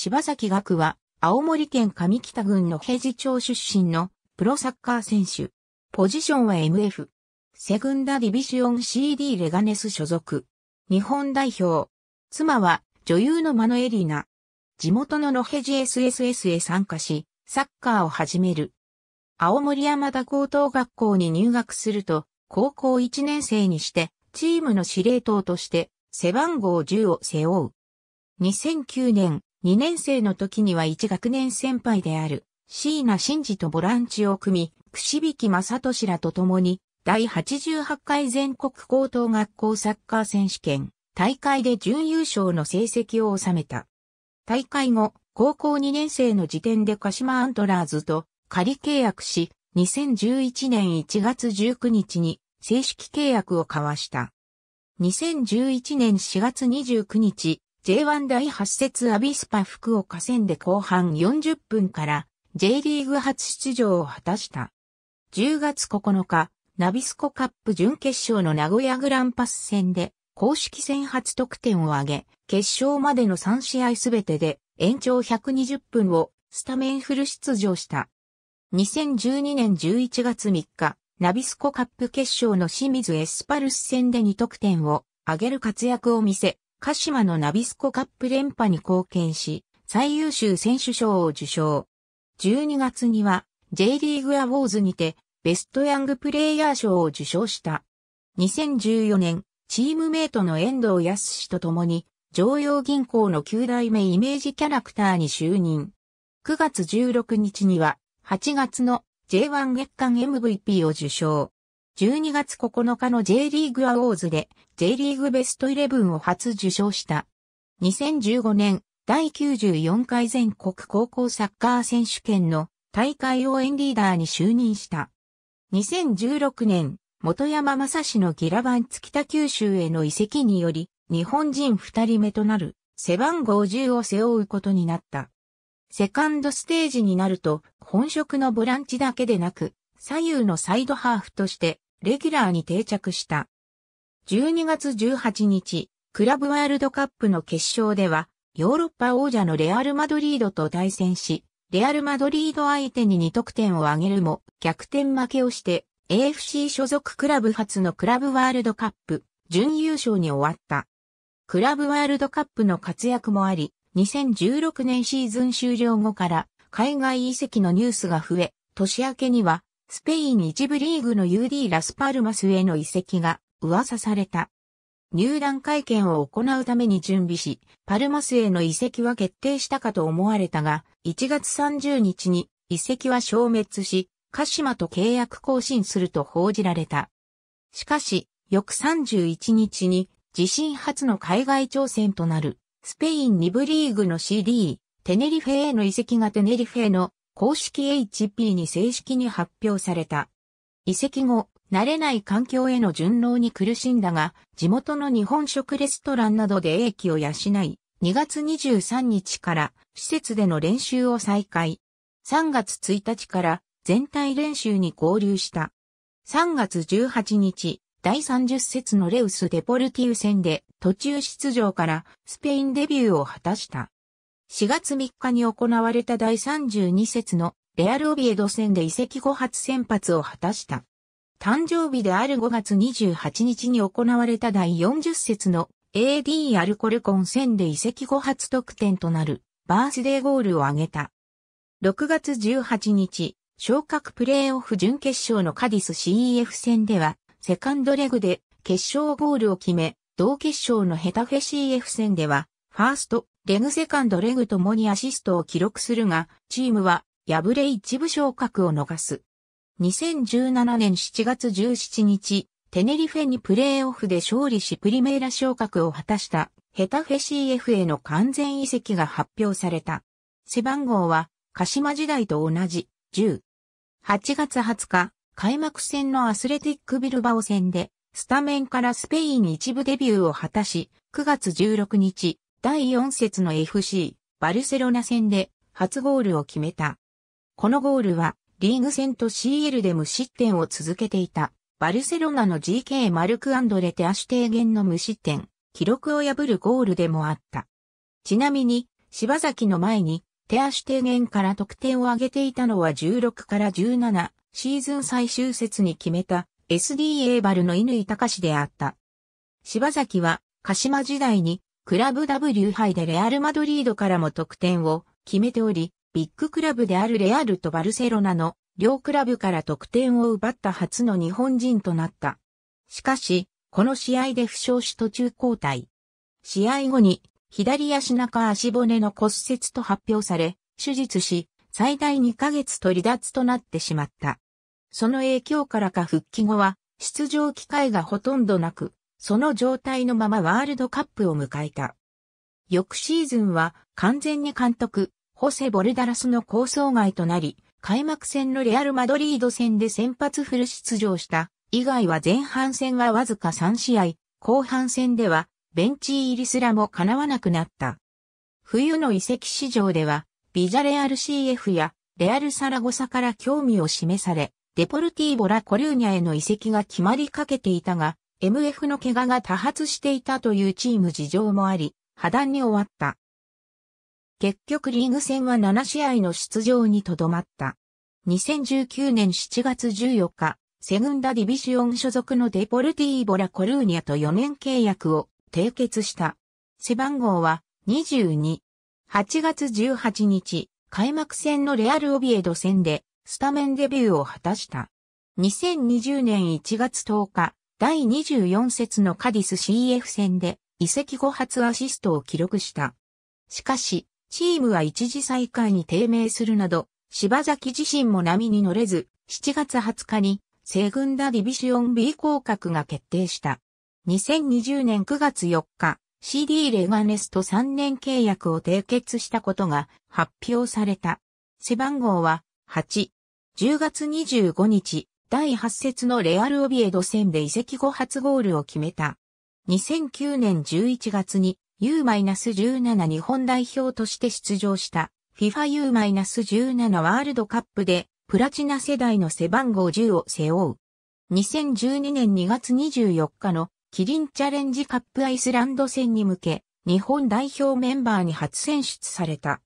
柴崎岳は、青森県上北郡の平治町出身のプロサッカー選手。ポジションは MF。セグンダディビシオン CD レガネス所属。日本代表。妻は女優のマノエリーナ。地元のロヘジ SSS へ参加し、サッカーを始める。青森山田高等学校に入学すると、高校1年生にして、チームの司令塔として、背番号10を背負う。2009年、2年生の時には1学年先輩である、椎名真嗣とボランチを組み、串引き正俊らと共に、第88回全国高等学校サッカー選手権、大会で準優勝の成績を収めた。大会後、高校2年生の時点で鹿島アントラーズと仮契約し、2011年1月19日に正式契約を交わした。2011年4月29日、J1 第8節アビスパ福岡戦で後半40分から J リーグ初出場を果たした。10月9日、ナビスコカップ準決勝の名古屋グランパス戦で公式戦初得点を挙げ、決勝までの3試合すべてで延長120分をスタメンフル出場した。2012年11月3日、ナビスコカップ決勝の清水エスパルス戦で2得点を上げる活躍を見せ、鹿島のナビスコカップ連覇に貢献し、最優秀選手賞を受賞。12月には J リーグアウォーズにてベストヤングプレイヤー賞を受賞した。2014年、チームメイトの遠藤康氏と共に、常用銀行の9代目イメージキャラクターに就任。9月16日には、8月の J1 月間 MVP を受賞。12月9日の J リーグアウォーズで J リーグベストイレブンを初受賞した。2015年第94回全国高校サッカー選手権の大会応援リーダーに就任した。2016年、元山正史のギラバン北九州への移籍により、日本人二人目となる背番号10を背負うことになった。セカンドステージになると、本職のボランチだけでなく、左右のサイドハーフとしてレギュラーに定着した。12月18日、クラブワールドカップの決勝では、ヨーロッパ王者のレアル・マドリードと対戦し、レアル・マドリード相手に2得点を挙げるも、逆転負けをして、AFC 所属クラブ初のクラブワールドカップ、準優勝に終わった。クラブワールドカップの活躍もあり、2016年シーズン終了後から海外移籍のニュースが増え、年明けにはスペイン一部リーグの UD ラスパルマスへの移籍が噂された。入団会見を行うために準備し、パルマスへの移籍は決定したかと思われたが、1月30日に移籍は消滅し、鹿島と契約更新すると報じられた。しかし、翌31日に地震初の海外挑戦となるスペイン2部リーグの CD、テネリフェへの移籍がテネリフェの公式 HP に正式に発表された。移籍後、慣れない環境への順応に苦しんだが、地元の日本食レストランなどで英気を養い、2月23日から施設での練習を再開。3月1日から全体練習に合流した。3月18日、第30節のレウス・デポルティウ戦で途中出場からスペインデビューを果たした。4月3日に行われた第32節のレアル・オビエド戦で移籍後初先発を果たした。誕生日である5月28日に行われた第40節の AD アルコルコン戦で移籍後初得点となるバースデーゴールを挙げた。6月18日、昇格プレーオフ準決勝のカディス CEF 戦では、セカンドレグで決勝ゴールを決め、同決勝のヘタフェ CF 戦では、ファーストレグセカンドレグともにアシストを記録するが、チームは敗れ一部昇格を逃す。2017年7月17日、テネリフェにプレーオフで勝利しプリメイラ昇格を果たしたヘタフェ CF への完全移籍が発表された。背番号は鹿島時代と同じ10。8月20日、開幕戦のアスレティックビルバオ戦でスタメンからスペイン一部デビューを果たし、9月16日、第4節の FC、バルセロナ戦で初ゴールを決めた。このゴールは、リーグ戦と CL で無失点を続けていた、バルセロナの GK マルク・アンドレ・テアシュ低減の無失点、記録を破るゴールでもあった。ちなみに、柴崎の前に、テアテー低減から得点を挙げていたのは16から17、シーズン最終節に決めた SD エーバルの犬井隆であった。柴崎は、鹿島時代にクラブ W 杯でレアル・マドリードからも得点を決めており、ビッグクラブであるレアルとバルセロナの両クラブから得点を奪った初の日本人となった。しかし、この試合で負傷し途中交代。試合後に左足中足骨の骨折と発表され、手術し、最大2ヶ月と離脱となってしまった。その影響からか復帰後は、出場機会がほとんどなく、その状態のままワールドカップを迎えた。翌シーズンは完全に監督、ホセ・ボルダラスの構想外となり、開幕戦のレアル・マドリード戦で先発フル出場した以外は前半戦はわずか3試合、後半戦ではベンチ入りすらも叶わなくなった。冬の移籍市場では、ビジャレアル CF やレアルサラゴサから興味を示され、デポルティーボラ・コルーニャへの移籍が決まりかけていたが、MF の怪我が多発していたというチーム事情もあり、破談に終わった。結局リーグ戦は7試合の出場にとどまった。2019年7月14日、セグンダディビシオン所属のデポルティーボラ・コルーニャと4年契約を締結した。背番号は22。8月18日、開幕戦のレアル・オビエド戦でスタメンデビューを果たした。2020年1月10日、第24節のカディス CF 戦で移籍後初アシストを記録した。しかし、チームは一時再開に低迷するなど、柴崎自身も波に乗れず、7月20日に、西軍ダディビシオン B 降格が決定した。2020年9月4日、CD レガネスと3年契約を締結したことが発表された。背番号は8。10月25日、第8節のレアル・オビエド戦で移籍後初ゴールを決めた。2009年11月に U-17 日本代表として出場した FIFA U-17 ワールドカップでプラチナ世代の背番号10を背負う。2012年2月24日のキリンチャレンジカップアイスランド戦に向け日本代表メンバーに初選出された。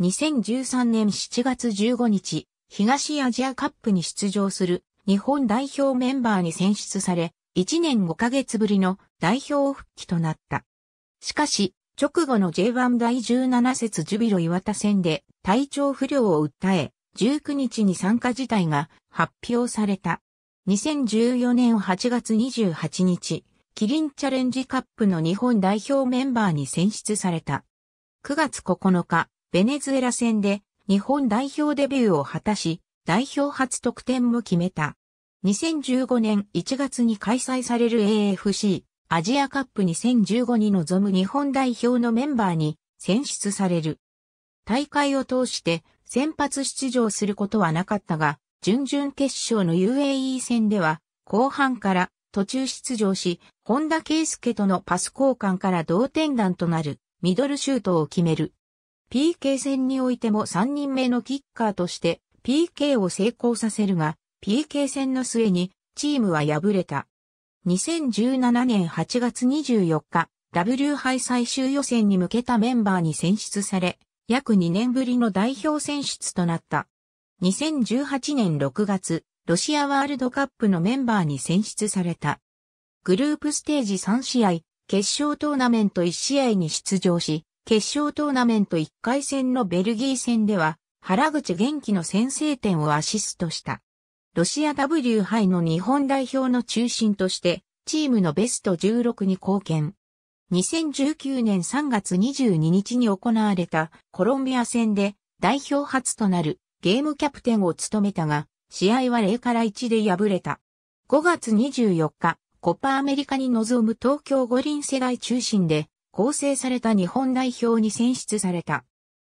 2013年7月15日、東アジアカップに出場する日本代表メンバーに選出され、1年5ヶ月ぶりの代表復帰となった。しかし、直後の J1 第17節ジュビロ岩田戦で体調不良を訴え、19日に参加自体が発表された。2014年8月28日、キリンチャレンジカップの日本代表メンバーに選出された。9月9日、ベネズエラ戦で日本代表デビューを果たし、代表初得点も決めた。2015年1月に開催される AFC アジアカップ2015に臨む日本代表のメンバーに選出される。大会を通して先発出場することはなかったが、準々決勝の UAE 戦では後半から途中出場し、本田圭介とのパス交換から同点弾となるミドルシュートを決める。PK 戦においても3人目のキッカーとして PK を成功させるが、PK 戦の末にチームは敗れた。2017年8月24日、W 杯最終予選に向けたメンバーに選出され、約2年ぶりの代表選出となった。2018年6月、ロシアワールドカップのメンバーに選出された。グループステージ3試合、決勝トーナメント1試合に出場し、決勝トーナメント1回戦のベルギー戦では、原口元気の先制点をアシストした。ロシア W 杯の日本代表の中心として、チームのベスト16に貢献。2019年3月22日に行われたコロンビア戦で代表初となるゲームキャプテンを務めたが、試合は0から1で敗れた。5月24日、コパアメリカに臨む東京五輪世代中心で構成された日本代表に選出された。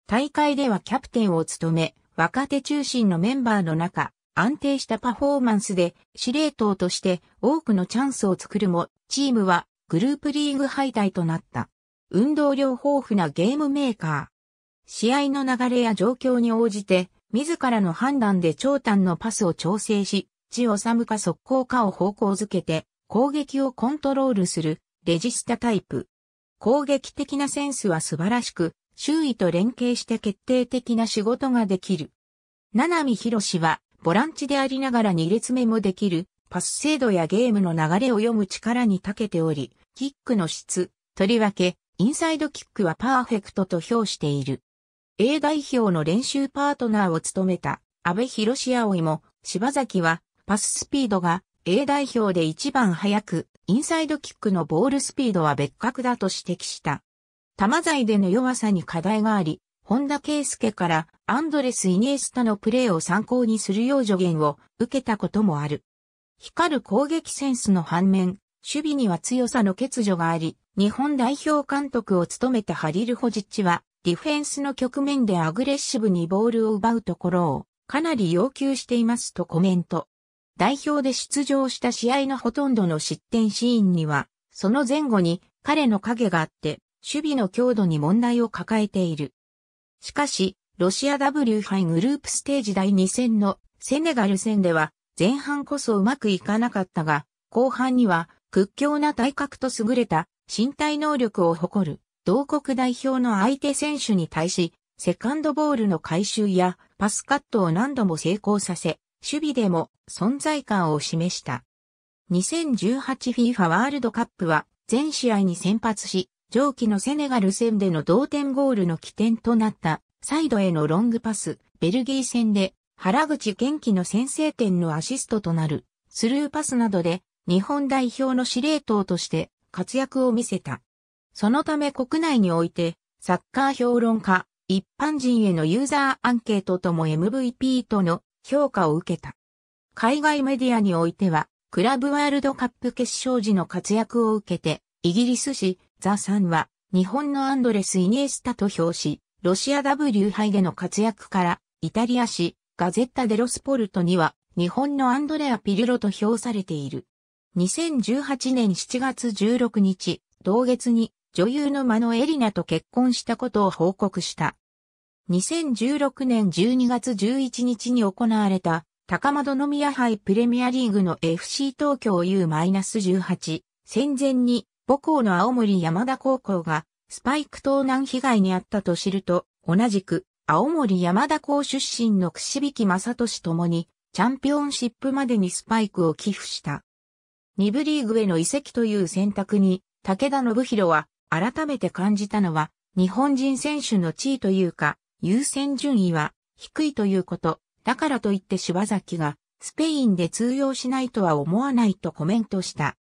大会ではキャプテンを務め、若手中心のメンバーの中、安定したパフォーマンスで司令塔として多くのチャンスを作るも、チームはグループリーグ敗退となった。運動量豊富なゲームメーカー。試合の流れや状況に応じて、自らの判断で長短のパスを調整し、地を寒か速攻かを方向づけて、攻撃をコントロールする、レジスタタイプ。攻撃的なセンスは素晴らしく、周囲と連携して決定的な仕事ができる。七海博士は、ボランチでありながら2列目もできる、パス精度やゲームの流れを読む力に長けており、キックの質、とりわけ、インサイドキックはパーフェクトと評している。A 代表の練習パートナーを務めた、安部博士葵も、柴崎は、パススピードが A 代表で一番速く、インサイドキックのボールスピードは別格だと指摘した。玉材での弱さに課題があり、本田圭介からアンドレス・イニエスタのプレーを参考にするよう助言を受けたこともある。光る攻撃センスの反面、守備には強さの欠如があり、日本代表監督を務めたハリル・ホジッチは、ディフェンスの局面でアグレッシブにボールを奪うところをかなり要求していますとコメント。代表で出場した試合のほとんどの失点シーンには、その前後に彼の影があって、守備の強度に問題を抱えている。しかし、ロシア W 杯グループステージ第2戦のセネガル戦では前半こそうまくいかなかったが、後半には屈強な体格と優れた身体能力を誇る同国代表の相手選手に対し、セカンドボールの回収やパスカットを何度も成功させ、守備でも存在感を示した。2018FIFA ワールドカップは全試合に先発し、上記のセネガル戦での同点ゴールの起点となったサイドへのロングパス、ベルギー戦で原口元気の先制点のアシストとなるスルーパスなどで日本代表の司令塔として活躍を見せた。そのため国内においてサッカー評論家、一般人へのユーザーアンケートとも MVP との評価を受けた。海外メディアにおいてはクラブワールドカップ決勝時の活躍を受けてイギリス紙ザ・サンは、日本のアンドレス・イニエスタと表し、ロシア W 杯での活躍から、イタリア紙、ガゼッタ・デロスポルトには、日本のアンドレア・ピルロと評されている。2018年7月16日、同月に女優のマノエリナと結婚したことを報告した。2016年12月11日に行われた高円宮杯プレミアリーグの FC 東京 U-18 戦前に母校の青森山田高校がスパイク盗難被害に遭ったと知ると、同じく青森山田校出身の串引正俊ともに、チャンピオンシップまでにスパイクを寄付した。二部リーグへの移籍という選択に、武田信弘は改めて感じたのは、日本人選手の地位というか、優先順位は低いということ。だからといって柴崎がスペインで通用しないとは思わないとコメントした。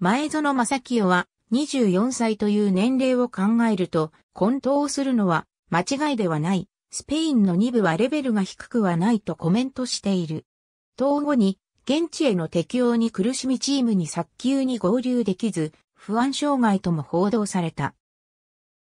前園正清は24歳という年齢を考えると、混沌するのは間違いではない。スペインの2部はレベルが低くはないとコメントしている。統後に、現地への適応に苦しみチームに早急に合流できず、不安障害とも報道された。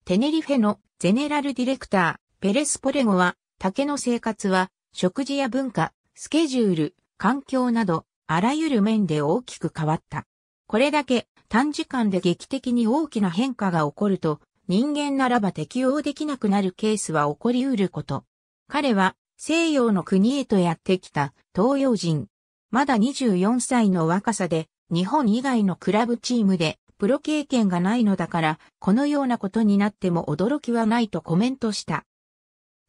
テネリフェのゼネラルディレクター、ペレスポレゴは、竹の生活は、食事や文化、スケジュール、環境など、あらゆる面で大きく変わった。これだけ短時間で劇的に大きな変化が起こると、人間ならば適応できなくなるケースは起こり得ること。彼は西洋の国へとやってきた東洋人。まだ24歳の若さで日本以外のクラブチームでプロ経験がないのだからこのようなことになっても驚きはないとコメントした。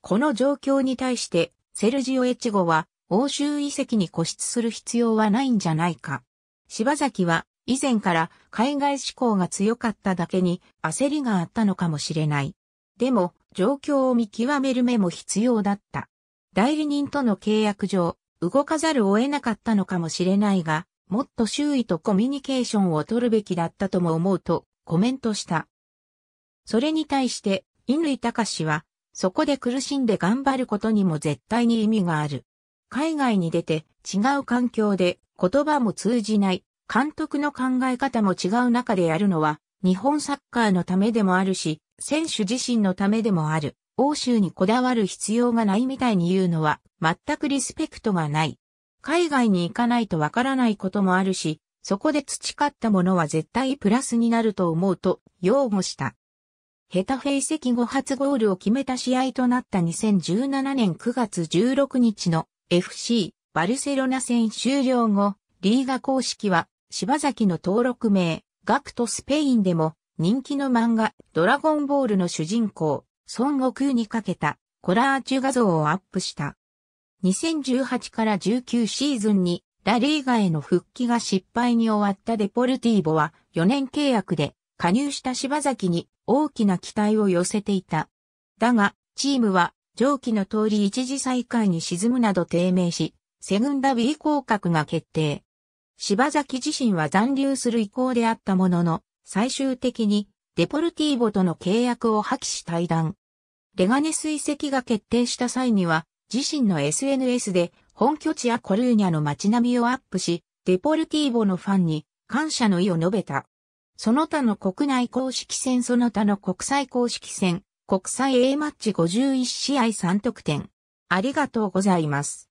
この状況に対してセルジオ・エチゴは欧州遺跡に固執する必要はないんじゃないか。柴崎は以前から海外志向が強かっただけに焦りがあったのかもしれない。でも、状況を見極める目も必要だった。代理人との契約上、動かざるを得なかったのかもしれないが、もっと周囲とコミュニケーションを取るべきだったとも思うとコメントした。それに対して、乾隆は、そこで苦しんで頑張ることにも絶対に意味がある。海外に出て違う環境で言葉も通じない監督の考え方も違う中でやるのは、日本サッカーのためでもあるし、選手自身のためでもある。欧州にこだわる必要がないみたいに言うのは、全くリスペクトがない。海外に行かないとわからないこともあるし、そこで培ったものは絶対プラスになると思うと、擁護した。ヘタフェ遺跡後初ゴールを決めた試合となった2017年9月16日の FC バルセロナ戦終了後、リーガ公式は柴崎の登録名、ガクトスペインでも人気の漫画ドラゴンボールの主人公、孫悟空にかけたコラージュ画像をアップした。2018から19シーズンにラリーガへの復帰が失敗に終わったデポルティーボは4年契約で加入した柴崎に大きな期待を寄せていた。だが、チームは上記の通り一時再開に沈むなど低迷し、セグンダー降格が決定。柴崎自身は残留する意向であったものの、最終的にデポルティーボとの契約を破棄し退団。レガネス移が決定した際には、自身の SNS で本拠地やコルーニャの街並みをアップし、デポルティーボのファンに感謝の意を述べた。その他の国内公式戦その他の国際公式戦、国際 A マッチ51試合3得点。ありがとうございます。